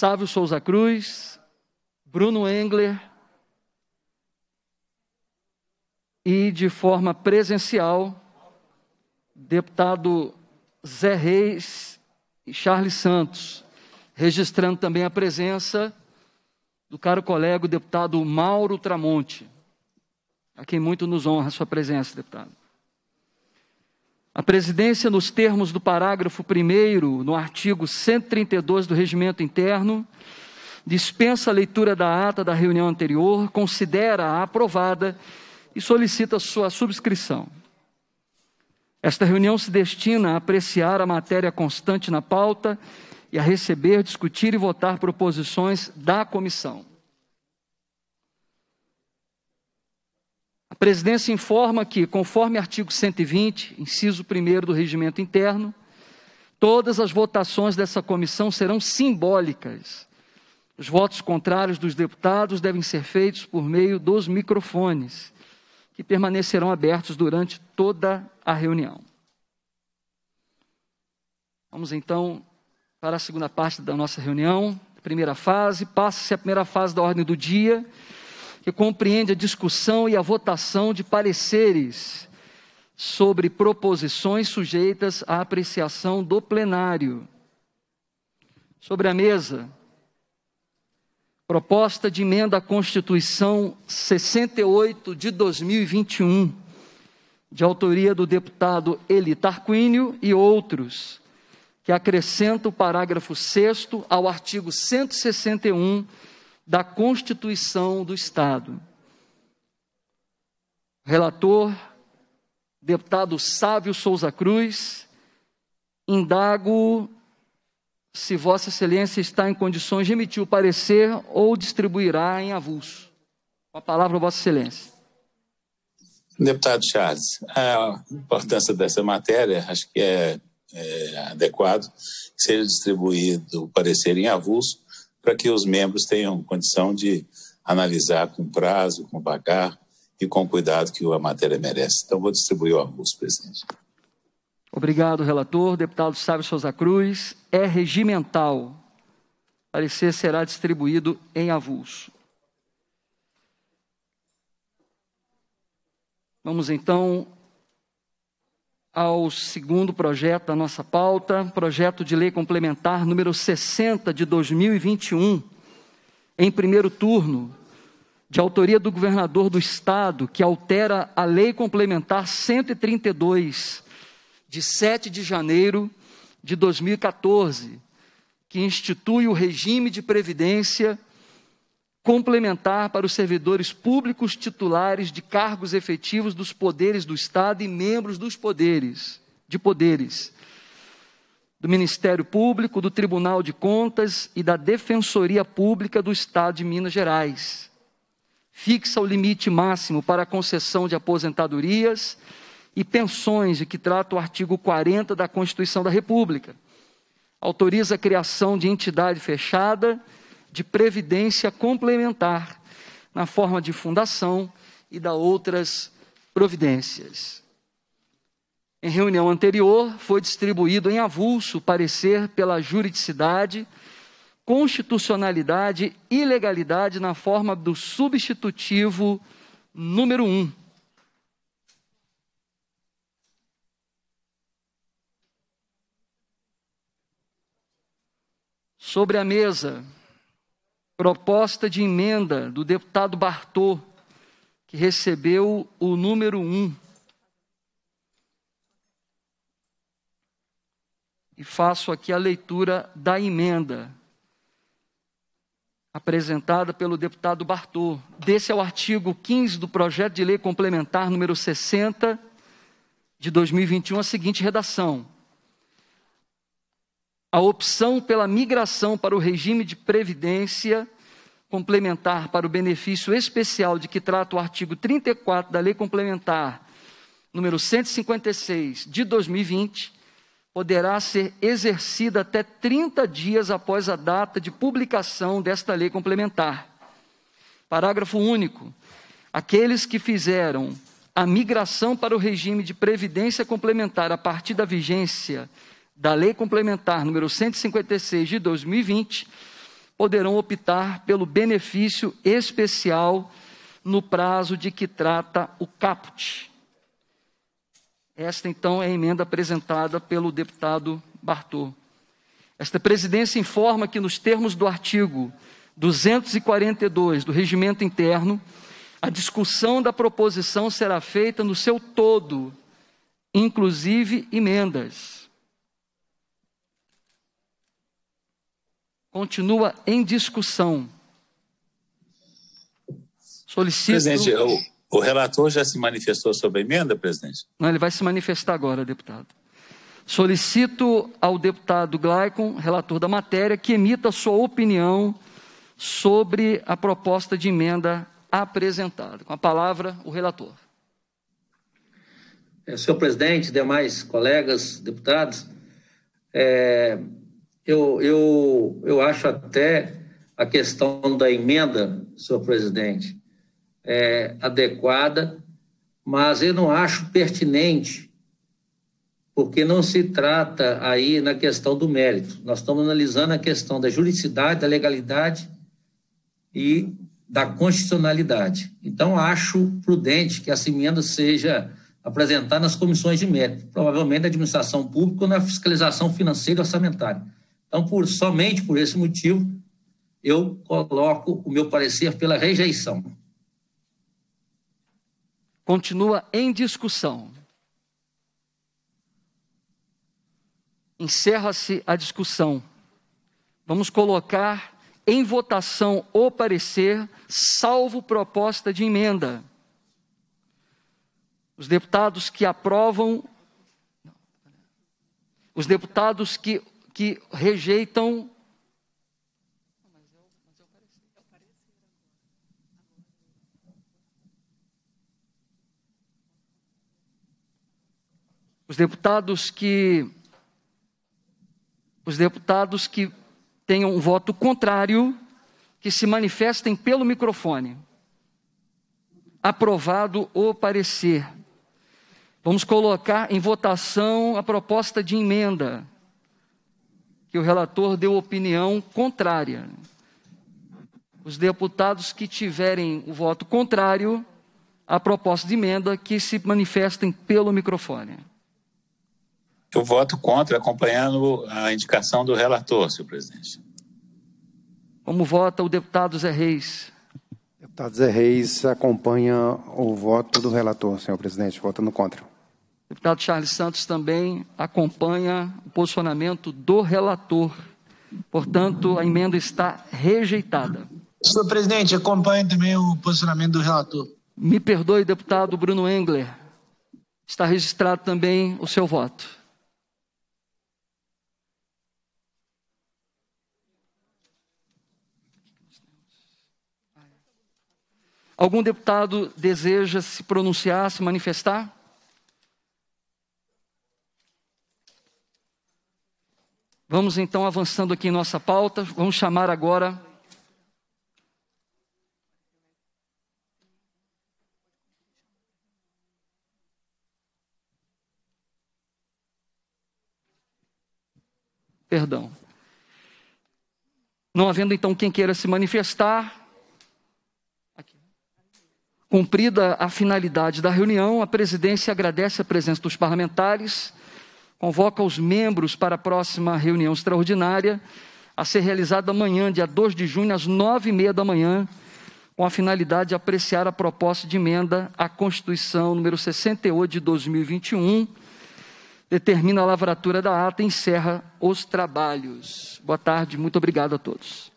Sávio Souza Cruz, Bruno Engler, e de forma presencial, deputado Zé Reis e Charles Santos, registrando também a presença do caro colega, o deputado Mauro Tramonte, a quem muito nos honra a sua presença, deputado. A presidência, nos termos do parágrafo 1 no artigo 132 do Regimento Interno, dispensa a leitura da ata da reunião anterior, considera-a aprovada e solicita sua subscrição. Esta reunião se destina a apreciar a matéria constante na pauta e a receber, discutir e votar proposições da comissão. presidência informa que, conforme artigo 120, inciso 1 do regimento interno, todas as votações dessa comissão serão simbólicas. Os votos contrários dos deputados devem ser feitos por meio dos microfones, que permanecerão abertos durante toda a reunião. Vamos então para a segunda parte da nossa reunião, primeira fase. Passa-se a primeira fase da ordem do dia que compreende a discussão e a votação de pareceres sobre proposições sujeitas à apreciação do plenário. Sobre a mesa, proposta de emenda à Constituição 68 de 2021, de autoria do deputado Eli Tarquínio e outros, que acrescenta o parágrafo 6 ao artigo 161 da Constituição do Estado. Relator, deputado Sávio Souza Cruz, indago se Vossa Excelência está em condições de emitir o parecer ou distribuirá em avulso. Com a palavra, Vossa Excelência. Deputado Charles, a importância dessa matéria, acho que é, é adequado que seja distribuído o parecer em avulso, para que os membros tenham condição de analisar com prazo, com bagar e com o cuidado que a matéria merece. Então, vou distribuir o almoço, presidente. Obrigado, relator. Deputado Sábio Souza Cruz, é regimental. Parecer será distribuído em avulso. Vamos então ao segundo projeto da nossa pauta, projeto de lei complementar número 60 de 2021, em primeiro turno, de autoria do governador do estado, que altera a lei complementar 132 de 7 de janeiro de 2014, que institui o regime de previdência complementar para os servidores públicos titulares de cargos efetivos dos poderes do Estado e membros dos poderes, de poderes do Ministério Público, do Tribunal de Contas e da Defensoria Pública do Estado de Minas Gerais. Fixa o limite máximo para a concessão de aposentadorias e pensões de que trata o artigo 40 da Constituição da República. Autoriza a criação de entidade fechada de previdência complementar, na forma de fundação e da outras providências. Em reunião anterior, foi distribuído em avulso parecer pela juridicidade, constitucionalidade e legalidade na forma do substitutivo número 1. Um. Sobre a mesa, proposta de emenda do deputado Bartô, que recebeu o número 1. E faço aqui a leitura da emenda apresentada pelo deputado Bartô. Desse é o artigo 15 do projeto de lei complementar número 60 de 2021, a seguinte redação: a opção pela migração para o regime de previdência complementar para o benefício especial de que trata o artigo 34 da Lei Complementar número 156 de 2020 poderá ser exercida até 30 dias após a data de publicação desta lei complementar. Parágrafo único. Aqueles que fizeram a migração para o regime de previdência complementar a partir da vigência da Lei Complementar número 156 de 2020 poderão optar pelo benefício especial no prazo de que trata o caput. Esta então é a emenda apresentada pelo deputado Bartô. Esta presidência informa que nos termos do artigo 242 do regimento interno, a discussão da proposição será feita no seu todo, inclusive emendas. continua em discussão. Solicito. Presidente, o, o relator já se manifestou sobre a emenda, presidente? Não, ele vai se manifestar agora, deputado. Solicito ao deputado Glaicon, relator da matéria, que emita sua opinião sobre a proposta de emenda apresentada. Com a palavra, o relator. É, senhor presidente, demais colegas, deputados, é, eu, eu, eu acho até a questão da emenda, senhor presidente, é, adequada, mas eu não acho pertinente, porque não se trata aí na questão do mérito. Nós estamos analisando a questão da juridicidade, da legalidade e da constitucionalidade. Então, acho prudente que essa emenda seja apresentada nas comissões de mérito, provavelmente na administração pública ou na fiscalização financeira e orçamentária. Então, por, somente por esse motivo, eu coloco o meu parecer pela rejeição. Continua em discussão. Encerra-se a discussão. Vamos colocar em votação o parecer, salvo proposta de emenda. Os deputados que aprovam, os deputados que que rejeitam. Os deputados que os deputados que tenham um voto contrário, que se manifestem pelo microfone. Aprovado o parecer. Vamos colocar em votação a proposta de emenda que o relator deu opinião contrária. Os deputados que tiverem o voto contrário à proposta de emenda, que se manifestem pelo microfone. Eu voto contra, acompanhando a indicação do relator, senhor presidente. Como vota o deputado Zé Reis? Deputado Zé Reis acompanha o voto do relator, senhor presidente, votando contra. O deputado Charles Santos também acompanha o posicionamento do relator. Portanto, a emenda está rejeitada. Senhor presidente, acompanhe também o posicionamento do relator. Me perdoe, deputado Bruno Engler. Está registrado também o seu voto. Algum deputado deseja se pronunciar, se manifestar? Vamos então avançando aqui em nossa pauta, vamos chamar agora. Perdão. Não havendo então quem queira se manifestar, cumprida a finalidade da reunião, a presidência agradece a presença dos parlamentares convoca os membros para a próxima reunião extraordinária, a ser realizada amanhã, dia 2 de junho, às nove e meia da manhã, com a finalidade de apreciar a proposta de emenda à Constituição número 68 de 2021, determina a lavratura da ata e encerra os trabalhos. Boa tarde, muito obrigado a todos.